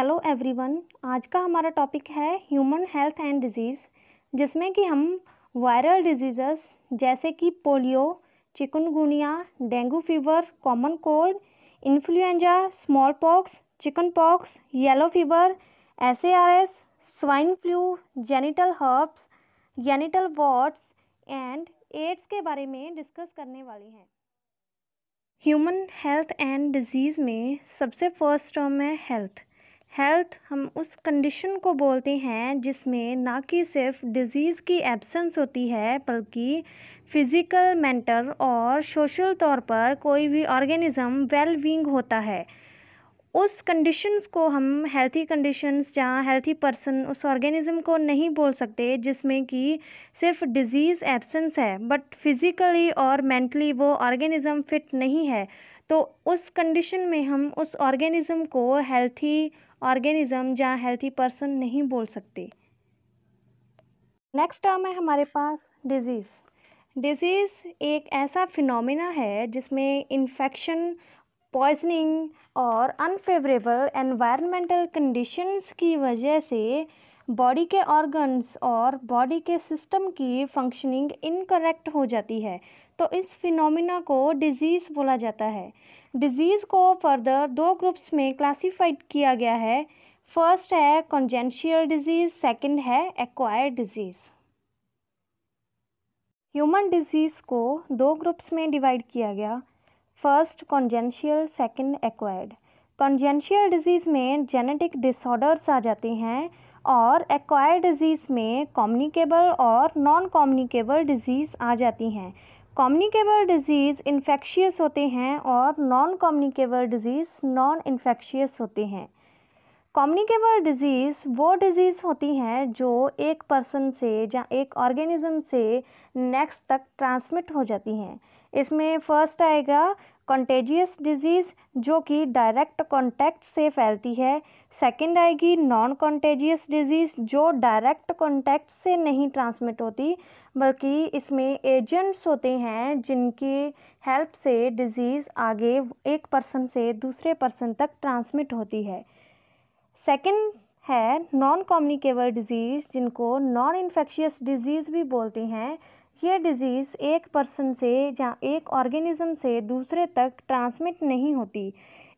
hello everyone आज का हमारा टॉपिक है ह्यूमन हेल्थ एंड डिजीज़ जिसमें कि हम वायरल डिजीज़स जैसे कि polio chikungunya dengue fever common cold influenza smallpox chickenpox yellow fever एस swine flu genital herpes genital warts and AIDS के बारे में डिस्कस करने वाले हैं ह्यूमन हेल्थ एंड डिजीज़ में सबसे फर्स्ट टर्म है हेल्थ हेल्थ हम उस कंडीशन को बोलते हैं जिसमें ना कि सिर्फ डिजीज़ की एब्सेंस होती है बल्कि फिज़िकल मेंटल और सोशल तौर पर कोई भी ऑर्गेनिज़म वेल बींग होता है उस कंडीशंस को हम हेल्थी कंडीशंस या हेल्थी पर्सन उस ऑर्गेनिज़म को नहीं बोल सकते जिसमें कि सिर्फ डिजीज़ एब्सेंस है बट फिज़िकली और मेंटली वो ऑर्गेनिज़म फिट नहीं है तो उस कंडीशन में हम उस ऑर्गेनिज़म को हेल्थी ऑर्गेनिज़म या हेल्थी पर्सन नहीं बोल सकते नेक्स्ट टर्म है हमारे पास डिजीज़ डिजीज़ एक ऐसा फिनोमेना है जिसमें इन्फेक्शन पॉइजनिंग और अनफेवरेबल एनवायरमेंटल कंडीशंस की वजह से बॉडी के ऑर्गन्स और बॉडी के सिस्टम की फंक्शनिंग इनकरेक्ट हो जाती है तो इस फिनोमिना को डिजीज़ बोला जाता है डिजीज़ को फर्दर दो ग्रुप्स में क्लासिफाइड किया गया है फर्स्ट है कॉन्जेंशियल डिजीज़ सेकंड है एक्वायर्ड डिजीज़ ह्यूमन डिजीज़ को दो ग्रुप्स में डिवाइड किया गया first congenital second acquired congenital disease में जेनेटिक डिसऑर्डर्स आ जाते हैं और एक्वायर्ड डिजीज़ में कॉम्युनिकेबल और नॉन कॉम्युनिकेबल डिजीज़ आ जाती हैं कॉम्युनिकेबल डिजीज़ इन्फेक्शियस होते हैं और non communicable disease non infectious होते हैं कॉम्युनिकेबल डिजीज़ वो डिजीज़ होती हैं जो एक पर्सन से या एक ऑर्गेनिज़म से नेक्स्ट तक ट्रांसमिट हो जाती हैं इसमें फर्स्ट आएगा कॉन्टेजियस डिजीज़ जो कि डायरेक्ट कॉन्टैक्ट से फैलती है सेकंड आएगी नॉन कॉन्टेजियस डिजीज़ जो डायरेक्ट कॉन्टैक्ट से नहीं ट्रांसमिट होती बल्कि इसमें एजेंट्स होते हैं जिनकी हेल्प से डिज़ीज़ आगे एक पर्सन से दूसरे पर्सन तक ट्रांसमिट होती है सेकंड है नॉन कॉम्युनिकेबल डिज़ीज़ जिनको नॉन इन्फेक्शियस डिज़ीज़ भी बोलते हैं ये डिज़ीज़ एक पर्सन से या एक ऑर्गेनिज़म से दूसरे तक ट्रांसमिट नहीं होती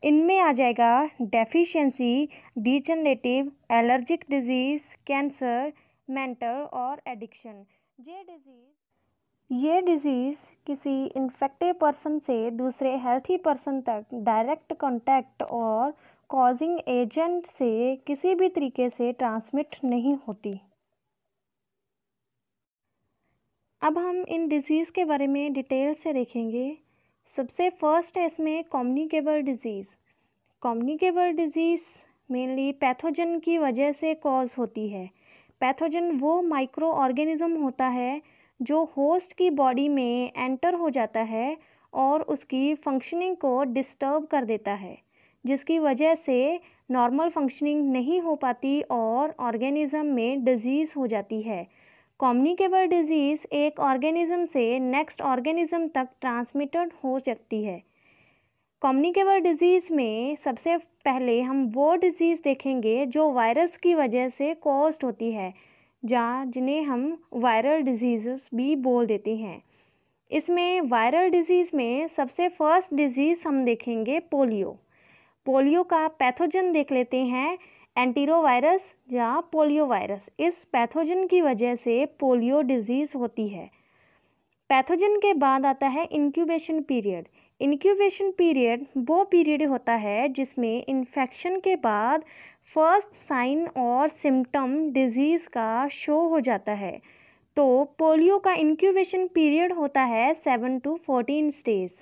इनमें आ जाएगा deficiency, degenerative allergic disease cancer mental और एडिक्शन ये डिजीज़ ये डिज़ीज़ किसी इन्फेक्टेड पर्सन से दूसरे हेल्थी पर्सन तक डायरेक्ट कांटेक्ट और कॉजिंग एजेंट से किसी भी तरीके से ट्रांसमिट नहीं होती अब हम इन डिज़ीज़ के बारे में डिटेल से देखेंगे सबसे फर्स्ट है इसमें communicable disease communicable disease mainly pathogen की वजह से कॉज होती है पैथोजन वो माइक्रो ऑर्गेनिज़्म होता है जो होस्ट की बॉडी में एंटर हो जाता है और उसकी फंक्शनिंग को डिस्टर्ब कर देता है जिसकी वजह से नॉर्मल फंक्शनिंग नहीं हो पाती और ऑर्गेनिज़म में डिजीज़ हो जाती है कॉम्युनिकेबल डिजीज़ एक ऑर्गेनिज़म से नेक्स्ट ऑर्गेनिज़म तक ट्रांसमिटेड हो सकती है कॉम्युनिकेबल डिजीज़ में सबसे पहले हम वो डिज़ीज़ देखेंगे जो वायरस की वजह से कॉस्ट होती है जहाँ जिन्हें हम वायरल डिजीज भी बोल देते हैं इसमें वायरल डिजीज़ में सबसे फर्स्ट डिजीज़ हम देखेंगे पोलियो पोलियो का पैथोजन देख लेते हैं एंटीरोवायरस या पोलियो वायरस इस पैथोजन की वजह से पोलियो डिजीज़ होती है पैथोजन के बाद आता है इंक्यूबेशन पीरियड इनक्यूबेशन पीरियड वो पीरियड होता है जिसमें इन्फेक्शन के बाद फर्स्ट साइन और सिम्टम डिजीज़ का शो हो जाता है तो पोलियो का इंक्यूबेशन पीरियड होता है seven to fourteen stage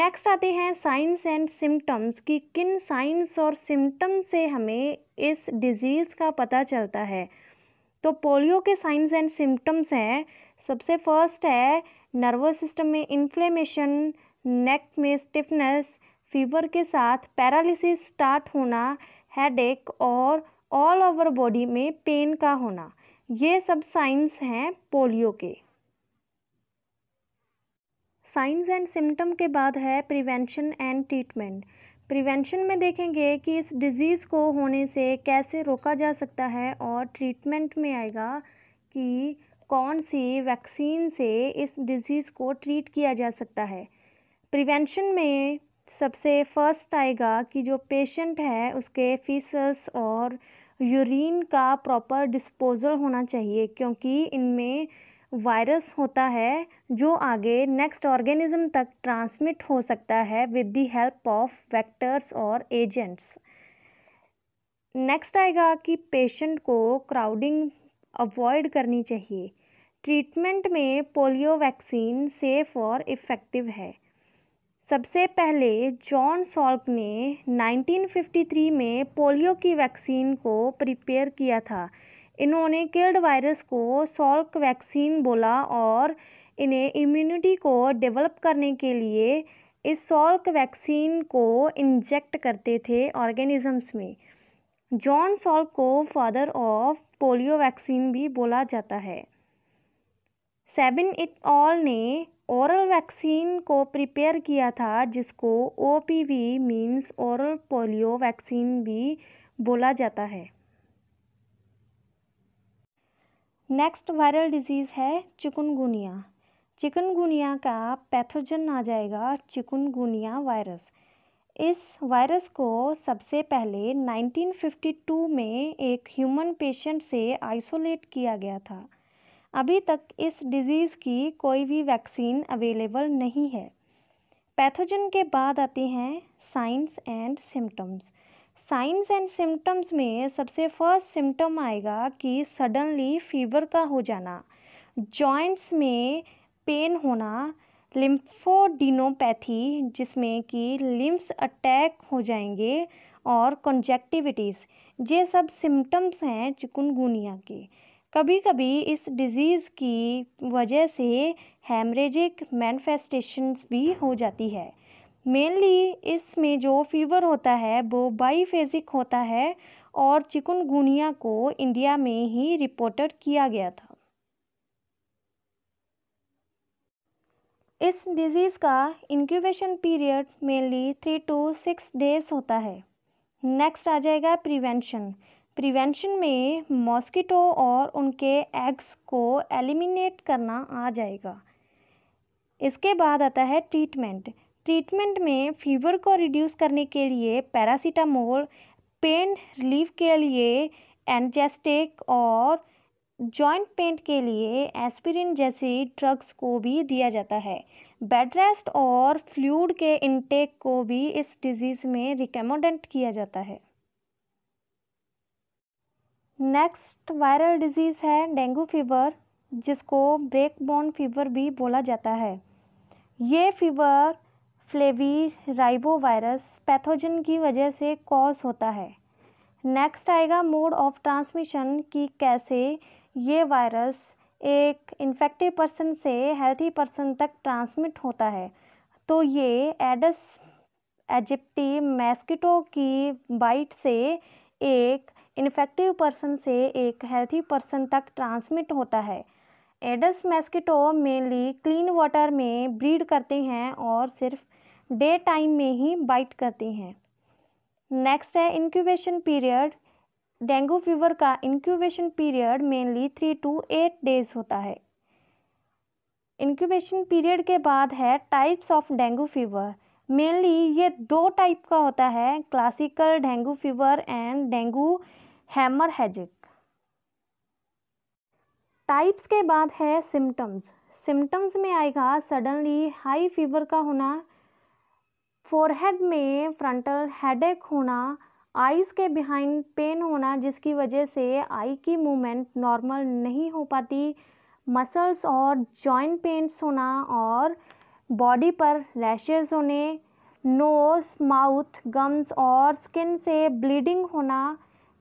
next आते हैं साइंस एंड सिम्टम्स कि किन साइंस और सिम्टम्स से हमें इस डिज़ीज़ का पता चलता है तो पोलियो के साइंस एंड सिम्टम्स हैं सबसे फर्स्ट है नर्वस सिस्टम में इन्फ्लेमेशन नेक में स्टिफनेस फीवर के साथ पैरालिसिस स्टार्ट होना हेडेक और ऑल ओवर बॉडी में पेन का होना ये सब साइंस हैं पोलियो के साइंस एंड सिम्टम के बाद है प्रिवेंशन एंड ट्रीटमेंट प्रिवेंशन में देखेंगे कि इस डिज़ीज़ को होने से कैसे रोका जा सकता है और ट्रीटमेंट में आएगा कि कौन सी वैक्सीन से इस डिज़ीज़ को ट्रीट किया जा सकता है प्रिवेंशन में सबसे फर्स्ट आएगा कि जो पेशेंट है उसके फीसस और यूरिन का प्रॉपर डिस्पोजल होना चाहिए क्योंकि इनमें वायरस होता है जो आगे नेक्स्ट ऑर्गेनिज्म तक ट्रांसमिट हो सकता है with the help of vectors और एजेंट्स नेक्स्ट आएगा कि पेशेंट को क्राउडिंग अवॉइड करनी चाहिए ट्रीटमेंट में पोलियो वैक्सीन सेफ़ और इफ़ेक्टिव है सबसे पहले जॉन सॉल्क ने 1953 में पोलियो की वैक्सीन को प्रिपेयर किया था इन्होंने किल्ड वायरस को सॉल्क वैक्सीन बोला और इन्हें इम्यूनिटी को डेवलप करने के लिए इस सॉल्क वैक्सीन को इंजेक्ट करते थे ऑर्गेनिजम्स में जॉन सॉल्क को फादर ऑफ पोलियो वैक्सीन भी बोला जाता है सेबिन इट ऑल ने ओरल वैक्सीन को प्रिपेयर किया था जिसको O P V means oral polio vaccine भी बोला जाता है नेक्स्ट वायरल डिजीज़ है चिकनगुनिया चिकनगुनिया का पैथोजन आ जाएगा चिकनगुनिया वायरस इस वायरस को सबसे पहले 1952 में एक ह्यूमन पेशेंट से आइसोलेट किया गया था अभी तक इस डिज़ीज़ की कोई भी वैक्सीन अवेलेबल नहीं है पैथोजन के बाद आते हैं signs and symptoms signs and symptoms में सबसे फर्स्ट सिम्टम आएगा कि सडनली फीवर का हो जाना जॉइंट्स में पेन होना लिम्फोडिनोपैथी जिसमें कि लिम्स अटैक हो जाएंगे और कॉन्जेक्टिविटीज़ ये सब सिम्टम्स हैं चिकनगुनिया के कभी कभी इस डिज़ीज़ की वजह से हेमरेजिक मैनफेस्टेशन भी हो जाती है मेनली इसमें जो फीवर होता है वो बाईफेजिक होता है और चिकनगुनिया को इंडिया में ही रिपोर्टेड किया गया था इस डिज़ीज़ का incubation period mainly three to six days होता है नेक्स्ट आ जाएगा प्रिवेंशन प्रिवेंशन में मॉस्किटो और उनके एग्स को एलिमिनेट करना आ जाएगा इसके बाद आता है ट्रीटमेंट ट्रीटमेंट में फीवर को रिड्यूस करने के लिए पैरासीटामोल पेन रिलीफ के लिए एनजेस्टिक और जॉइंट पेंट के लिए एस्पिरिन जैसी ड्रग्स को भी दिया जाता है बेड रेस्ट और फ्लूड के इनटेक को भी इस डिज़ीज़ में रिकमेंडेंट किया जाता है नेक्स्ट वायरल डिजीज़ है डेंगू फीवर जिसको ब्रेक बोन फीवर भी बोला जाता है ये फीवर फ्लेवी राइबो वायरस पैथोजन की वजह से कॉज होता है नेक्स्ट आएगा मोड ऑफ ट्रांसमिशन कि कैसे ये वायरस एक इन्फेक्टिव पर्सन से हेल्थी पर्सन तक ट्रांसमिट होता है तो ये एडस एजिप्टी मैस्किटो की बाइट से एक इन्फेक्टिव पर्सन से एक हेल्थी पर्सन तक ट्रांसमिट होता है Aedes mosquito mainly clean water में ब्रीड करते हैं और सिर्फ डे टाइम में ही बाइट करते हैं नेक्स्ट है इंक्यूबेशन पीरियड डेंगू फीवर का incubation period mainly three to eight days होता है इंक्यूबेशन पीरियड के बाद है types of dengue fever mainly ये दो टाइप का होता है classical dengue fever and dengue haemorrhagic types के बाद है सिम्टम्स सिम्टम्स में आएगा सडनली हाई फीवर का होना फोरहेड में फ्रंटल हेडेक होना आईज़ के बिहाइंड पेन होना जिसकी वजह से आई की मूवमेंट नॉर्मल नहीं हो पाती मसल्स और जॉइंट पेंट्स होना और बॉडी पर रैशेज़ होने नोज़ माउथ गम्स और स्किन से ब्लीडिंग होना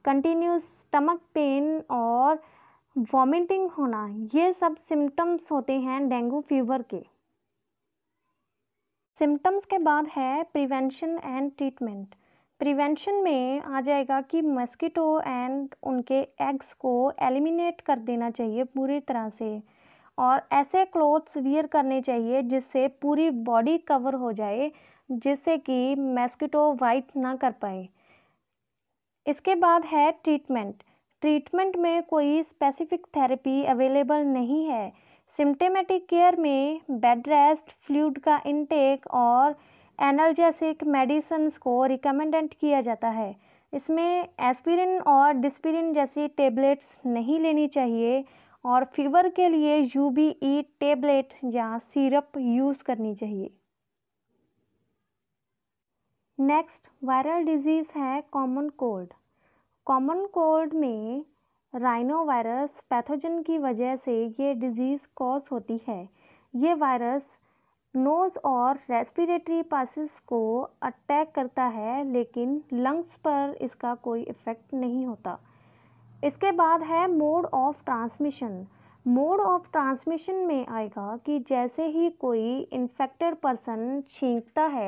कंटिन्यूस स्टमक पेन और वॉमिटिंग होना ये सब सिम्टम्स होते हैं डेंगू फीवर के सिम्टम्स के बाद है प्रिवेंशन एंड ट्रीटमेंट प्रिवेंशन में आ जाएगा कि मस्कीटो एंड उनके एग्स को एलिमिनेट कर देना चाहिए पूरी तरह से और ऐसे क्लोथ्स वियर करने चाहिए जिससे पूरी बॉडी कवर हो जाए जिससे कि मैस्किटो वाइट ना कर पाए इसके बाद है ट्रीटमेंट ट्रीटमेंट में कोई स्पेसिफिक थेरेपी अवेलेबल नहीं है सिम्टेमेटिक केयर में बेड रेस्ट फ्लूड का इनटेक और एनर्जेसिक मेडिसन्स को रिकमेंडेड किया जाता है इसमें एस्पिरिन और डिस्पिरिन जैसी टेबलेट्स नहीं लेनी चाहिए और फीवर के लिए यू बी ई टेबलेट या सिरप यूज़ करनी चाहिए नेक्स्ट वायरल डिजीज़ है कॉमन कोल्ड कॉमन कोल्ड में राइनो वायरस पैथोजन की वजह से ये डिजीज़ कॉज होती है ये वायरस नोज़ और रेस्पिरेटरी पासिस को अटैक करता है लेकिन लंग्स पर इसका कोई इफ़ेक्ट नहीं होता इसके बाद है mode of transmission mode of transmission में आएगा कि जैसे ही कोई इन्फेक्टेड पर्सन छींकता है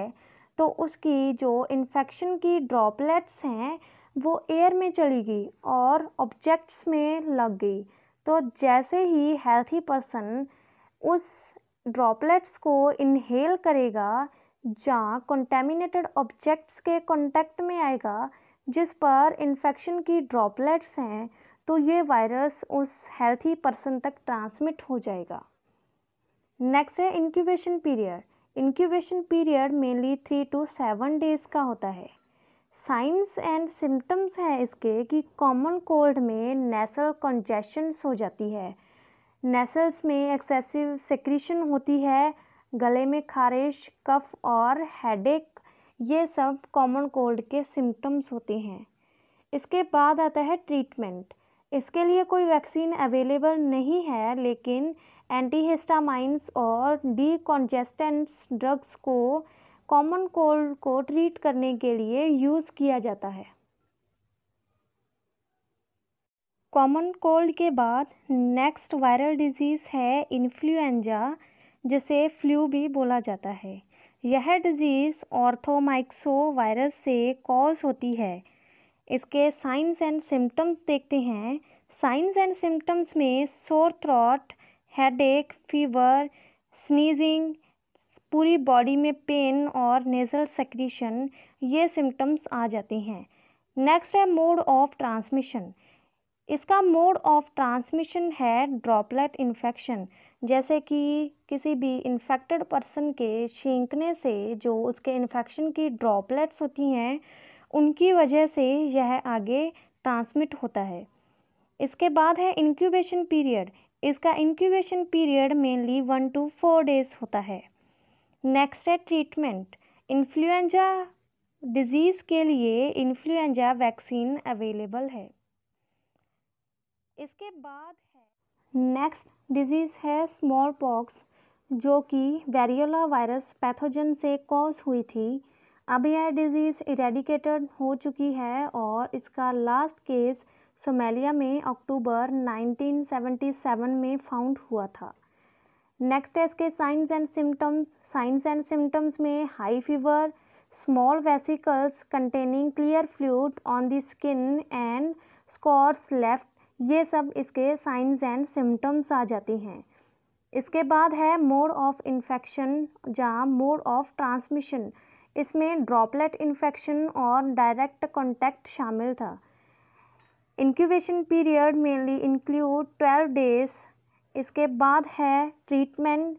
तो उसकी जो इन्फेक्शन की ड्रॉपलेट्स हैं वो एयर में चली गई और ऑब्जेक्ट्स में लग गई तो जैसे ही हेल्थी पर्सन उस ड्रॉपलेट्स को इनहेल करेगा या कंटेमिनेटेड ऑब्जेक्ट्स के कांटेक्ट में आएगा जिस पर इन्फेक्शन की ड्रॉपलेट्स हैं तो ये वायरस उस हेल्थी पर्सन तक ट्रांसमिट हो जाएगा नेक्स्ट है incubation period incubation period mainly three to seven days का होता है साइंस एंड सिम्टम्स हैं इसके कि कॉमन कोल्ड में नेसल कंजेशंस हो जाती है नेसल्स में एक्सेसिव सेक्रीशन होती है गले में खारिश कफ और हेडेक ये सब कॉमन कोल्ड के सिम्टम्स होते हैं इसके बाद आता है ट्रीटमेंट इसके लिए कोई वैक्सीन अवेलेबल नहीं है लेकिन एंटीहिस्टामाइंस और डीकॉन्जेस्टेंट्स ड्रग्स को कॉमन कोल्ड को ट्रीट करने के लिए यूज़ किया जाता है कॉमन कोल्ड के बाद नेक्स्ट वायरल डिजीज़ है इन्फ्लुएंजा जिसे फ्लू भी बोला जाता है यह डिजीज़ ऑर्थोमाइक्सो वायरस से कॉज होती है इसके साइंस एंड सिम्टम्स देखते हैं साइंस एंड सिम्टम्स में sore throat headache fever sneezing पूरी बॉडी में पेन और नेज़ल सेक्रीशन ये सिम्टम्स आ जाते हैं नेक्स्ट है मोड ऑफ ट्रांसमिशन इसका मोड ऑफ ट्रांसमिशन है ड्रॉपलेट इन्फेक्शन जैसे कि किसी भी इन्फेक्टेड पर्सन के छींकने से जो उसके इन्फेक्शन की ड्रॉपलेट्स होती हैं उनकी वजह से यह आगे ट्रांसमिट होता है इसके बाद है इंक्यूबेशन पीरियड इसका incubation period mainly one to four days होता है नेक्स्ट है ट्रीटमेंट इन्फ्लुएंजा डिजीज़ के लिए इन्फ्लुएंजा वैक्सीन अवेलेबल है इसके बाद नेक्स्ट डिजीज़ है स्मॉल पॉक्स जो कि वेरियोला वायरस पैथोजन से कॉज हुई थी अब यह डिजीज़ इरेडिकेटेड हो चुकी है और इसका लास्ट केस सोमेलिया में अक्टूबर 1977 में फाउंड हुआ था नेक्स्ट है इसके signs and symptoms signs and symptoms में high fever small vesicles containing clear fluid on the skin and scars left ये सब इसके साइंस एंड सिम्टम्स आ जाती हैं इसके बाद है मोड ऑफ इन्फेक्शन या मोड ऑफ ट्रांसमिशन इसमें ड्रॉपलेट इन्फेक्शन और डायरेक्ट कॉन्टैक्ट शामिल था incubation period mainly include twelve days इसके बाद है ट्रीटमेंट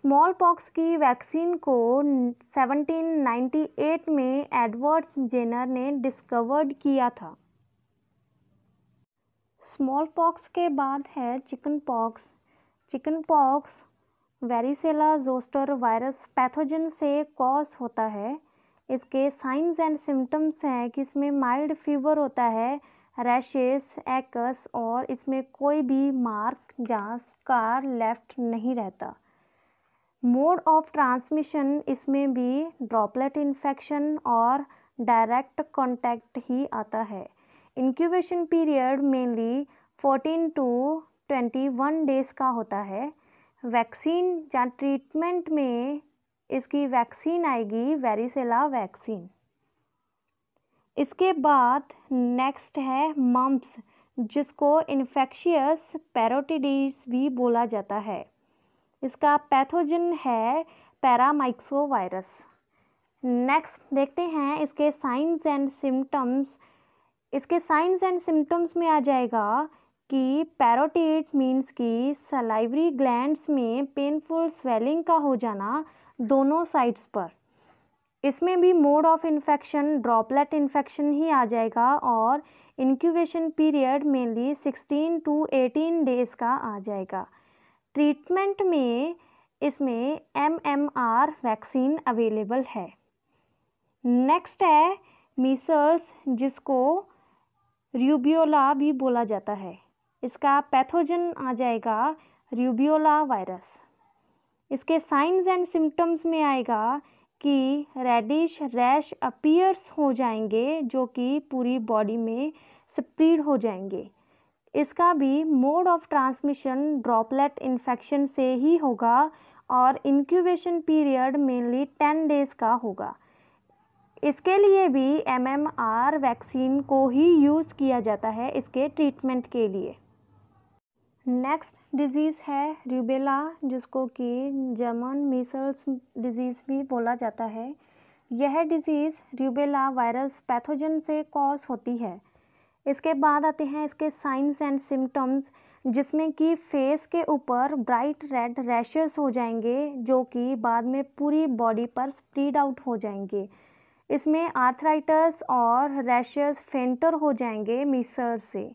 स्मॉल पॉक्स की वैक्सीन को 1798 में एडवर्ड जेनर ने डिस्कवर्ड किया था स्मॉल पॉक्स के बाद है chickenpox chickenpox varicella zoster virus pathogen से कॉज होता है इसके साइंस एंड सिम्टम्स हैं कि इसमें माइल्ड फीवर होता है रैशेस एक्स और इसमें कोई भी मार्क या स्कार लेफ्ट नहीं रहता मोड ऑफ ट्रांसमिशन इसमें भी ड्रॉपलेट इन्फेक्शन और डायरेक्ट कांटेक्ट ही आता है incubation period mainly 14 to 21 days का होता है वैक्सीन या ट्रीटमेंट में इसकी वैक्सीन आएगी वेरिसेला वैक्सीन इसके बाद नेक्स्ट है मम्प्स जिसको इन्फेक्शियस पैरोटिडीज भी बोला जाता है इसका पैथोजन है पैरामाइक्सो वायरस नेक्स्ट देखते हैं इसके साइंस एंड सिम्टम्स इसके साइंस एंड सिम्टम्स में आ जाएगा कि पैरोटीट मीन्स कि सलाइवरी ग्लैंड्स में पेनफुल स्वेलिंग का हो जाना दोनों साइड्स पर इसमें भी mode of infection droplet infection ही आ जाएगा और incubation period mainly 16 to 18 days का आ जाएगा ट्रीटमेंट में इसमें M M R vaccine available है नेक्स्ट है मीसल्स जिसको रूबियोला भी बोला जाता है इसका पैथोजन आ जाएगा रूबियोला वायरस इसके साइंस एंड सिम्टम्स में आएगा कि रेडिश रैश अपीयर्स हो जाएंगे जो कि पूरी बॉडी में स्प्रीड हो जाएंगे इसका भी mode of transmission droplet infection से ही होगा और incubation period mainly ten days का होगा इसके लिए भी एमएमआर वैक्सीन को ही यूज़ किया जाता है इसके ट्रीटमेंट के लिए नेक्स्ट डिज़ीज़ है रूबेला जिसको कि जर्मन मिसल्स डिज़ीज़ भी बोला जाता है यह डिज़ीज़ रूबेला वायरस पैथोजन से कॉज होती है इसके बाद आते हैं इसके साइंस एंड सिम्टम्स जिसमें कि फेस के ऊपर ब्राइट रेड रैशेस हो जाएंगे जो कि बाद में पूरी बॉडी पर स्प्रीड आउट हो जाएंगे इसमें आर्थराइटस और रैशेस फेंटर हो जाएंगे मिसर्स से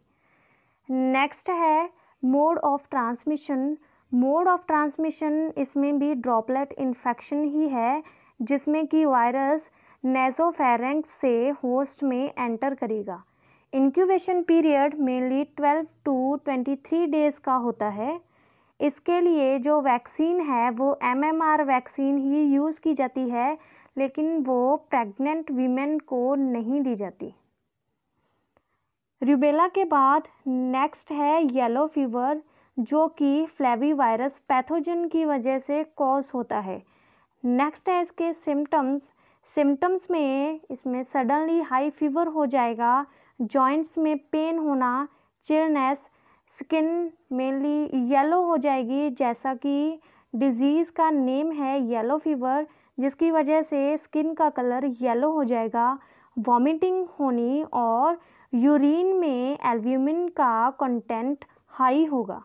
नेक्स्ट है mode of transmission mode of transmission इसमें भी ड्रॉपलेट इन्फेक्शन ही है जिसमें कि वायरस नेजोफेरेंक्स से होस्ट में एंटर करेगा incubation period mainly 12 to 23 days का होता है इसके लिए जो वैक्सीन है वो एमएमआर वैक्सीन ही यूज़ की जाती है लेकिन वो प्रेग्नेंट वीमेन को नहीं दी जाती रूबेला के बाद नेक्स्ट है येलो फीवर जो कि फ्लैवी वायरस पैथोजन की वजह से कॉज होता है नेक्स्ट है इसके सिम्टम्स सिम्टम्स में इसमें सडनली हाई फीवर हो जाएगा जॉइंट्स में पेन होना चिलनेस स्किन मेनली येलो हो जाएगी जैसा कि डिजीज़ का नेम है येलो फीवर जिसकी वजह से स्किन का कलर येलो हो जाएगा वॉमिटिंग होनी और यूरिन में एल्ब्यूमिन का कंटेंट हाई होगा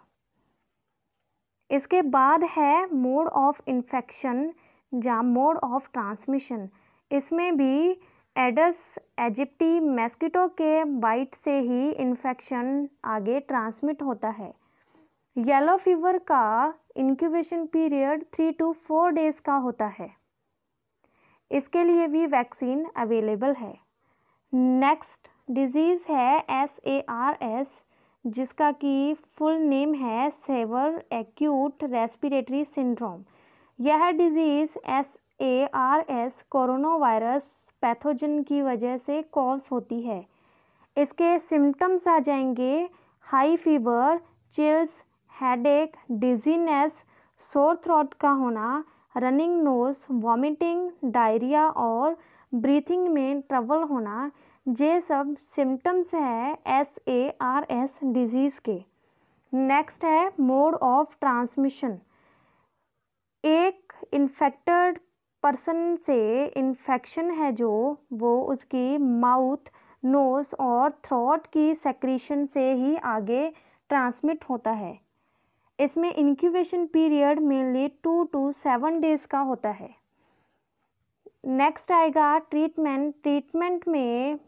इसके बाद है मोड ऑफ इन्फेक्शन या मोड ऑफ ट्रांसमिशन इसमें भी एडस एजिप्टी मैस्किटो के बाइट से ही इन्फेक्शन आगे ट्रांसमिट होता है येलो फीवर का incubation period three to four days का होता है इसके लिए भी वैक्सीन अवेलेबल है नेक्स्ट डिजीज़ है एस ए आर एस जिसका कि फुल नेम है सेवर एक्यूट रेस्पिरेटरी सिंड्रोम यह disease S A R S coronavirus pathogen की वजह से कॉज होती है इसके सिम्टम्स आ जाएंगे high fever chills headache dizziness sore throat का होना रनिंग नोज वॉमिटिंग डायरिया और ब्रीथिंग में ट्रबल होना ये सब सिम्टम्स हैं S A R S disease के नेक्स्ट है मोड ऑफ ट्रांसमिशन एक इन्फेक्टेड पर्सन से इन्फेक्शन है जो वो उसकी माउथ नोस और थ्रॉट की सेक्रीशन से ही आगे ट्रांसमिट होता है इसमें incubation period mainly two to seven days का होता है नेक्स्ट आएगा ट्रीटमेंट ट्रीटमेंट में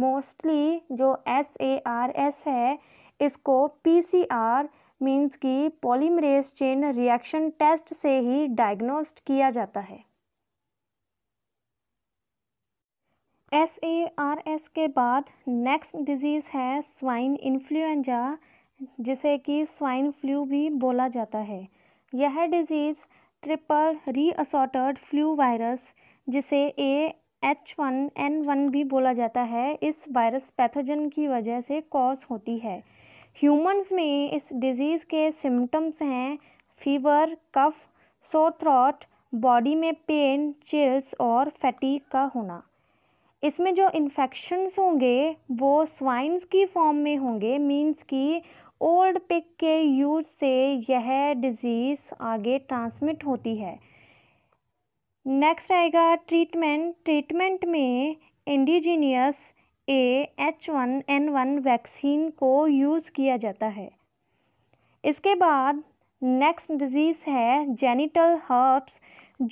मोस्टली जो एस ए आर एस है इसको पी सी आर मीन्स की पॉलीमरेज चेन रिएक्शन टेस्ट से ही डायग्नोस्ट किया जाता है एस ए आर एस के बाद नेक्स्ट डिजीज़ है स्वाइन इन्फ्लुएंजा जिसे कि स्वाइन फ्लू भी बोला जाता है यह disease triple reassorted flu virus जिसे A H one N one भी बोला जाता है इस वायरस पैथोजन की वजह से कॉज होती है ह्यूमंस में इस डिजीज़ के सिम्टम्स हैं fever cough sore throat body में पेन चिल्स और फैटीक का होना इसमें जो इन्फेक्शन्स होंगे वो स्वाइन्स की फॉर्म में होंगे मींस कि ओल्ड पिक के यूज से यह डिज़ीज़ आगे ट्रांसमिट होती है नेक्स्ट आएगा ट्रीटमेंट ट्रीटमेंट में indigenous A H one N one vaccine को यूज़ किया जाता है इसके बाद नेक्स्ट डिजीज़ है जेनिटल हर्ब्स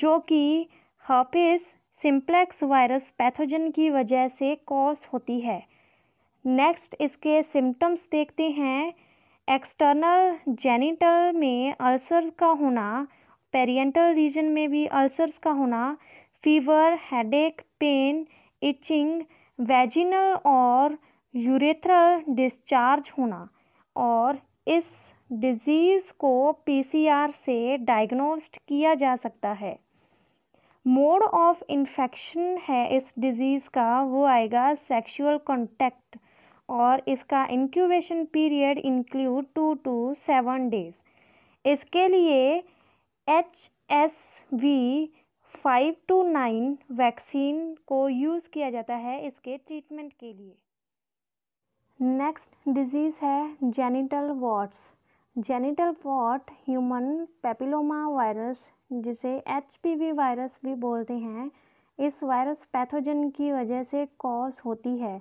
जो कि हर्पिस सिंप्लेक्स वायरस पैथोजन की वजह से कॉज होती है नेक्स्ट इसके सिम्टम्स देखते हैं एक्सटर्नल जेनिटल में अल्सर्स का होना पेरिएंटल रीजन में भी अल्सर्स का होना fever headache pain itching vaginal और यूरेथ्रल डिस्चार्ज होना और इस डिजीज़ को पीसीआर से डायग्नोस्ड किया जा सकता है मोड ऑफ इन्फेक्शन है इस डिज़ीज़ का वो आएगा सेक्सुअल कॉन्टैक्ट और इसका incubation period include two to seven days इसके लिए H S V five to nine vaccine को यूज़ किया जाता है इसके ट्रीटमेंट के लिए नेक्स्ट डिजीज़ है genital warts genital wart human papilloma virus जिसे एच वायरस भी बोलते हैं इस वायरस पैथोजन की वजह से कॉज होती है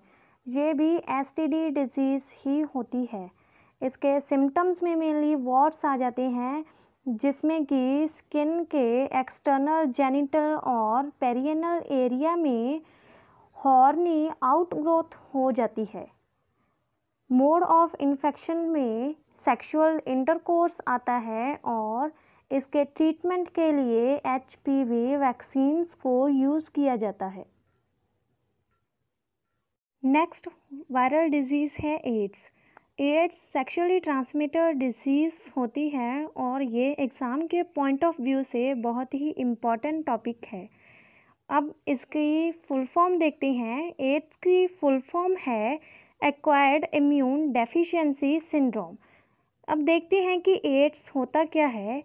ये भी एसटीडी डिजीज़ ही होती है इसके सिम्टम्स में मेनली वॉर्ड्स आ जाते हैं जिसमें कि स्किन के एक्सटर्नल जेनिटल और पेरियनल एरिया में हॉर्नी आउटग्रोथ हो जाती है मोड ऑफ इन्फेक्शन में सेक्सुअल इंटरकोर्स आता है और इसके ट्रीटमेंट के लिए एच पी वैक्सीन्स को यूज़ किया जाता है नेक्स्ट वायरल डिजीज़ है AIDS AIDS sexually transmitted disease होती है और ये एग्ज़ाम के पॉइंट ऑफ व्यू से बहुत ही इम्पॉर्टेंट टॉपिक है अब इसकी फुल फॉर्म देखते हैं एड्स की फुल फॉर्म है एक्वायर्ड इम्यून डेफिशिएंसी सिंड्रोम अब देखते हैं कि एड्स होता क्या है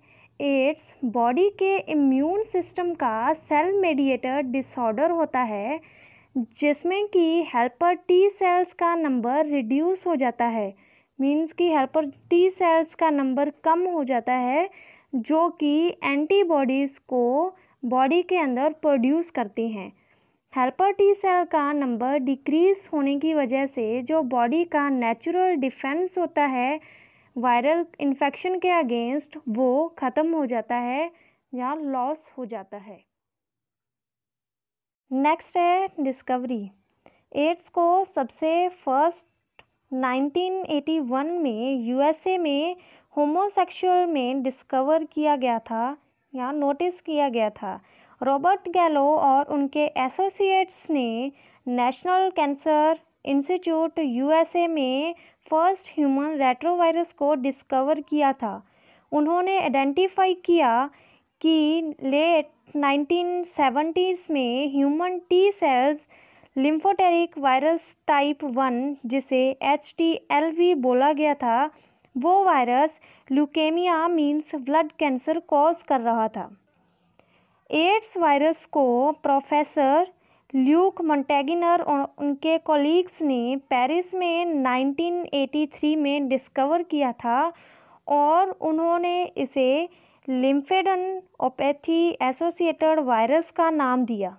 एड्स बॉडी के इम्यून सिस्टम का सेल मेडिएटर डिसऑर्डर होता है जिसमें कि हेल्पर टी सेल्स का नंबर रिड्यूस हो जाता है मींस कि हेल्पर टी सेल्स का नंबर कम हो जाता है जो कि एंटीबॉडीज़ को बॉडी के अंदर प्रोड्यूस करती हैं हेल्पर टी सेल का नंबर डिक्रीज होने की वजह से जो बॉडी का नेचुरल डिफेंस होता है वायरल इन्फेक्शन के अगेंस्ट वो ख़त्म हो जाता है या लॉस हो जाता है नेक्स्ट है डिस्कवरी एड्स को सबसे फर्स्ट 1981 में यूएसए में होमोसेक्सुअल में डिस्कवर किया गया था या नोटिस किया गया था रॉबर्ट गैलो और उनके एसोसिएट्स ने नेशनल कैंसर इंस्टीट्यूट यूएसए में फर्स्ट ह्यूमन रेट्रोवायरस को डिस्कवर किया था उन्होंने आइडेंटिफाई किया कि लेट 1970s में human T cells lymphotropic virus type one जिसे एच बोला गया था वो virus leukaemia means blood cancer cause कर रहा था एड्स वायरस को प्रोफेसर ल्यूक मंटेगिनर और उनके कोलीग्स ने पेरिस में 1983 में डिस्कवर किया था और उन्होंने इसे लिम्फेडनोपैथी एसोसिएटेड वायरस का नाम दिया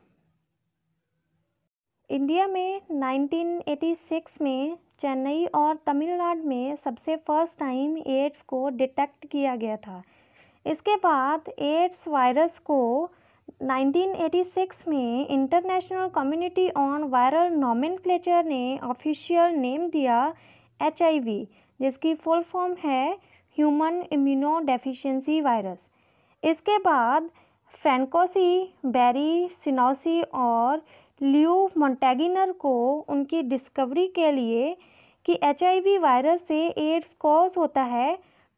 इंडिया में 1986 में चेन्नई और तमिलनाडु में सबसे फर्स्ट टाइम एड्स को डिटेक्ट किया गया था इसके बाद एड्स वायरस को 1986 में international community on viral nomen ने ऑफिशियल नेम दिया एच जिसकी फुल फॉर्म है ह्यूमन इम्यूनोडेफिशिएंसी वायरस इसके बाद फ्रेंकोसी बेरी सिनोसी और लियो मोन्टेगिनर को उनकी डिस्कवरी के लिए कि एच वायरस से एड्स कॉज होता है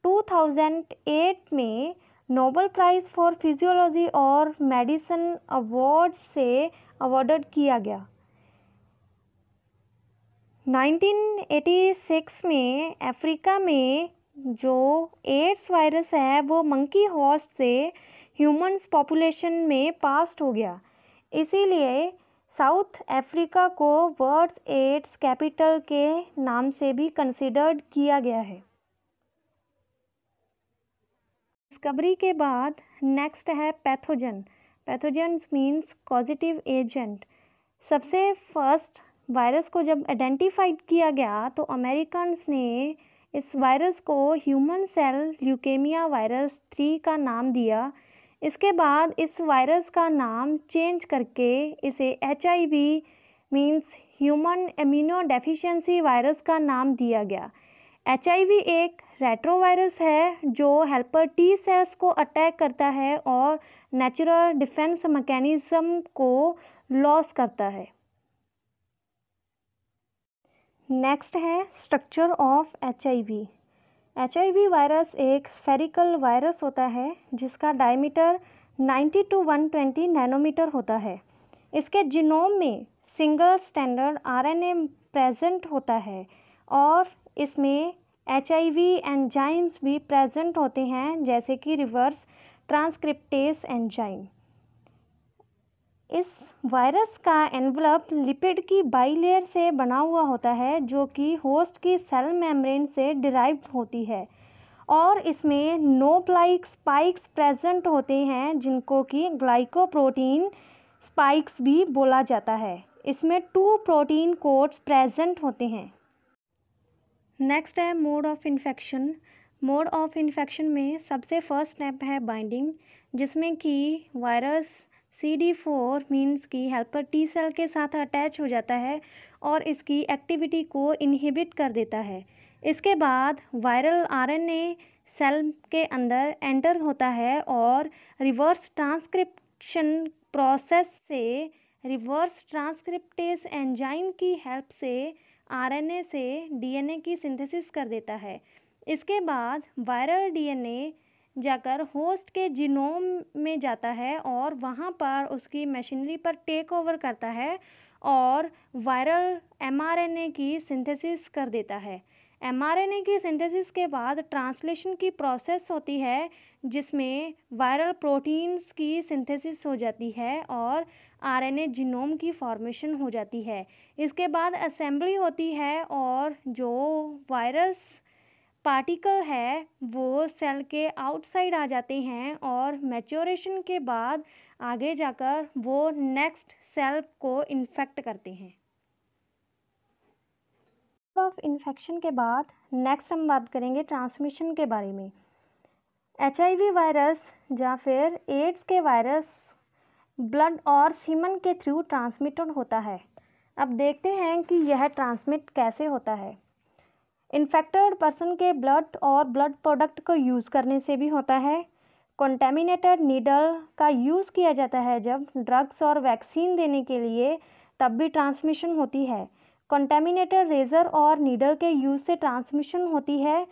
2008 में नोबल प्राइज़ फॉर फिजियोलॉजी और मेडिसन अवार्ड से अवार्डेड किया गया 1986 में अफ्रीका में जो एड्स वायरस है वो मंकी हॉस्ट से ह्यूमंस पॉपुलेशन में पास्ट हो गया इसीलिए साउथ अफ्रीका को वर्ल्ड एड्स कैपिटल के नाम से भी कंसिडर्ड किया गया है डिस्कवरी के बाद नेक्स्ट है pathogen pathogens means positive agent सबसे फर्स्ट वायरस को जब आइडेंटिफाइड किया गया तो अमेरिकन्स ने इस वायरस को human cell leukaemia virus three का नाम दिया इसके बाद इस वायरस का नाम चेंज करके इसे H I V means human immunodeficiency virus का नाम दिया गया एच आई वी एक रेट्रोवायरस है जो हेल्पर टी सेल्स को अटैक करता है और नेचुरल डिफेंस मैकेनिज़्म को लॉस करता है नेक्स्ट है structure of H V virus एक स्फेरिकल वायरस होता है जिसका डायमीटर 90 टू 120 नैनोमीटर होता है इसके जीनोम में सिंगल स्टैंडर्ड आरएनए प्रेजेंट होता है और इसमें एच एंजाइम्स भी प्रेजेंट होते हैं जैसे कि रिवर्स ट्रांसक्रिप्टेस एंजाइम इस वायरस का एनवलप लिपिड की बाईलेयर से बना हुआ होता है जो कि होस्ट की सेल मेम्ब्रेन से डिराइव होती है और इसमें नो प्लाइक स्पाइक्स प्रेजेंट होते हैं जिनको कि ग्लाइकोप्रोटीन स्पाइक्स भी बोला जाता है इसमें टू प्रोटीन कोड्स प्रेजेंट होते हैं नेक्स्ट है mode of infection mode of infection में सबसे फर्स्ट स्टेप है बाइंडिंग जिसमें कि virus C D four means की हेल्पर टी सेल के साथ अटैच हो जाता है और इसकी एक्टिविटी को इनहिबिट कर देता है इसके बाद वायरल आरएनए सेल के अंदर एंटर होता है और रिवर्स ट्रांसक्रिप्शन प्रोसेस से रिवर्स ट्रांसक्रिप्टेस एंजाइम की हेल्प से आरएनए से डीएनए की सिंथेसिस कर देता है इसके बाद वायरल डीएनए जाकर होस्ट के जीनोम में जाता है और वहाँ पर उसकी मशीनरी पर टेक ओवर करता है और वायरल एमआरएनए की सिंथेसिस कर देता है एमआरएनए की सिंथेसिस के बाद ट्रांसलेशन की प्रोसेस होती है जिसमें वायरल प्रोटीन्स की सिंथेसिस हो जाती है और आरएनए जीनोम की फॉर्मेशन हो जाती है इसके बाद असेंबली होती है और जो वायरस पार्टिकल है वो सेल के आउटसाइड आ जाते हैं और मैच्योरेशन के बाद आगे जाकर वो नेक्स्ट सेल को इन्फेक्ट करते हैं ऑफ इन्फेक्शन के बाद नेक्स्ट हम बात करेंगे ट्रांसमिशन के बारे में एच वायरस या फिर एड्स के वायरस ब्लड और सीमन के थ्रू ट्रांसमिटेड होता है अब देखते हैं कि यह ट्रांसमिट कैसे होता है इन्फेक्टेड पर्सन के ब्लड और ब्लड प्रोडक्ट को यूज़ करने से भी होता है कॉन्टेमिनेटेड नीडल का यूज़ किया जाता है जब ड्रग्स और वैक्सीन देने के लिए तब भी ट्रांसमिशन होती है कॉन्टेमिनेटेड रेजर और नीडल के यूज़ से ट्रांसमिशन होती है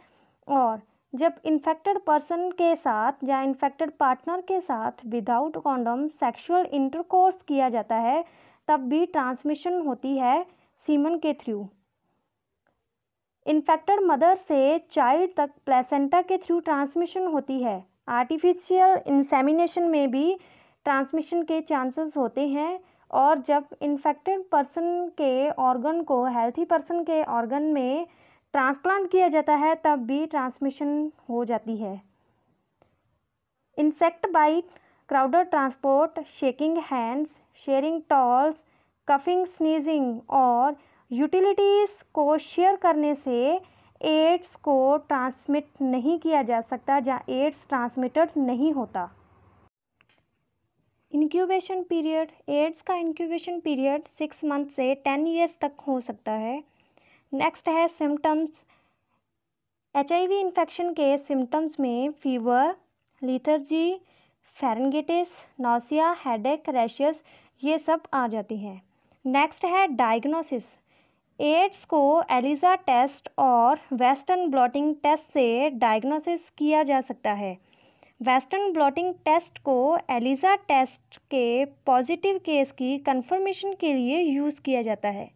और जब इन्फेक्टेड पर्सन के साथ या इन्फेक्टेड पार्टनर के साथ विदाउट कॉन्डम सेक्शुअल इंटरकोर्स किया जाता है तब भी ट्रांसमिशन होती है सीमन के थ्रू इन्फेक्टेड मदर से चाइल्ड तक प्लेसेंटा के थ्रू ट्रांसमिशन होती है आर्टिफिशियल इंसेमिनेशन में भी ट्रांसमिशन के चांसेस होते हैं और जब इन्फेक्टेड पर्सन के ऑर्गन को हेल्थी पर्सन के ऑर्गन में ट्रांसप्लांट किया जाता है तब भी ट्रांसमिशन हो जाती है insect bite crowded transport shaking hands sharing towels coughing sneezing और यूटिलिटीज़ को शेयर करने से एड्स को ट्रांसमिट नहीं किया जा सकता जहाँ एड्स ट्रांसमिटेड नहीं होता इंक्यूबेशन पीरियड एड्स का इंक्यूबेशन पीरियड सिक्स मंथ से टेन इयर्स तक हो सकता है नेक्स्ट है सिम्टम्स एच इन्फेक्शन के सिम्टम्स में fever lethargy pharyngitis nausea headache rashes ये सब आ जाती हैं नेक्स्ट है डायग्नोसिस एड्स को एलिज़ा टेस्ट और वेस्टर्न ब्लॉटिंग टेस्ट से डायग्नोसिस किया जा सकता है वेस्टर्न ब्लॉटिंग टेस्ट को एलिज़ा टेस्ट के पॉजिटिव केस की कंफर्मेशन के लिए यूज़ किया जाता है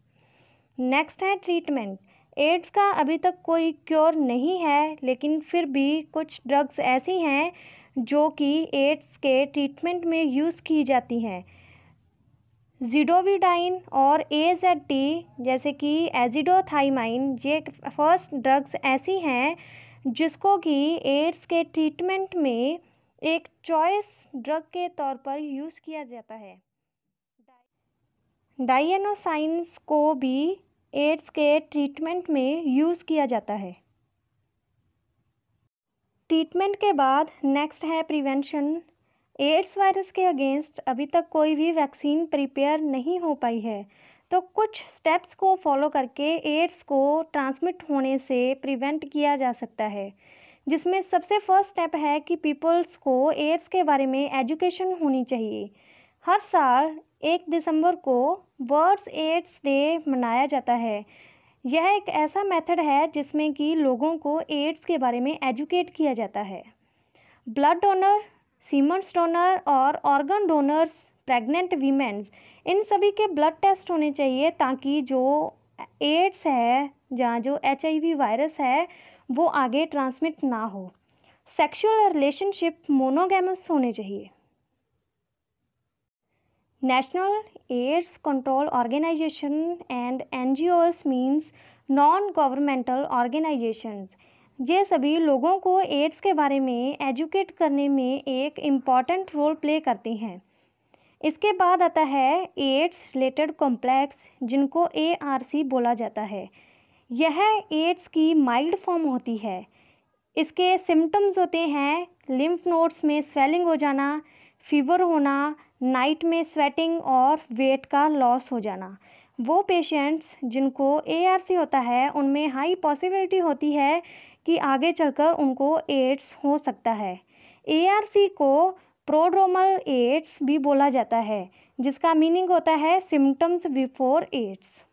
नेक्स्ट है ट्रीटमेंट एड्स का अभी तक कोई क्योर नहीं है लेकिन फिर भी कुछ ड्रग्स ऐसी हैं जो कि एड्स के ट्रीटमेंट में यूज़ की जाती हैं जीडोविडाइन और ए जेड टी जैसे कि एजिडोथाइमाइन ये फर्स्ट ड्रग्स ऐसी हैं जिसको कि एड्स के ट्रीटमेंट में एक चॉइस ड्रग के तौर पर यूज़ किया जाता है डायनोसाइंस को भी एड्स के ट्रीटमेंट में यूज़ किया जाता है ट्रीटमेंट के बाद नेक्स्ट है प्रिवेंशन एड्स वायरस के अगेंस्ट अभी तक कोई भी वैक्सीन प्रिपेयर नहीं हो पाई है तो कुछ स्टेप्स को फॉलो करके एड्स को ट्रांसमिट होने से प्रिवेंट किया जा सकता है जिसमें सबसे फर्स्ट स्टेप है कि पीपल्स को एड्स के बारे में एजुकेशन होनी चाहिए हर साल एक दिसंबर को वर्ल्ड एड्स डे मनाया जाता है यह एक ऐसा मेथड है जिसमें कि लोगों को एड्स के बारे में एजुकेट किया जाता है ब्लड डोनर सीमेंट्स डोनर और ऑर्गन डोनर्स प्रेग्नेंट वीमेंस इन सभी के ब्लड टेस्ट होने चाहिए ताकि जो एड्स है या जो एच वायरस है वो आगे ट्रांसमिट ना हो सेक्सुअल रिलेशनशिप मोनोगेमस होने चाहिए national AIDS control organisation and N G Os means non governmental organisations ये सभी लोगों को एड्स के बारे में एजुकेट करने में एक इम्पॉर्टेंट रोल प्ले करती हैं इसके बाद आता है एड्स रिलेटेड कॉम्प्लेक्स जिनको ए बोला जाता है यह एड्स की माइल्ड फॉर्म होती है इसके सिम्टम्स होते हैं लिम्फ नोड्स में स्वेलिंग हो जाना फीवर होना नाइट में स्वेटिंग और वेट का लॉस हो जाना वो पेशेंट्स जिनको ए होता है उनमें हाई पॉसिबिलिटी होती है कि आगे चलकर उनको एड्स हो सकता है ए को प्रोड्रोमल एड्स भी बोला जाता है जिसका मीनिंग होता है सिम्टम्स बिफोर एड्स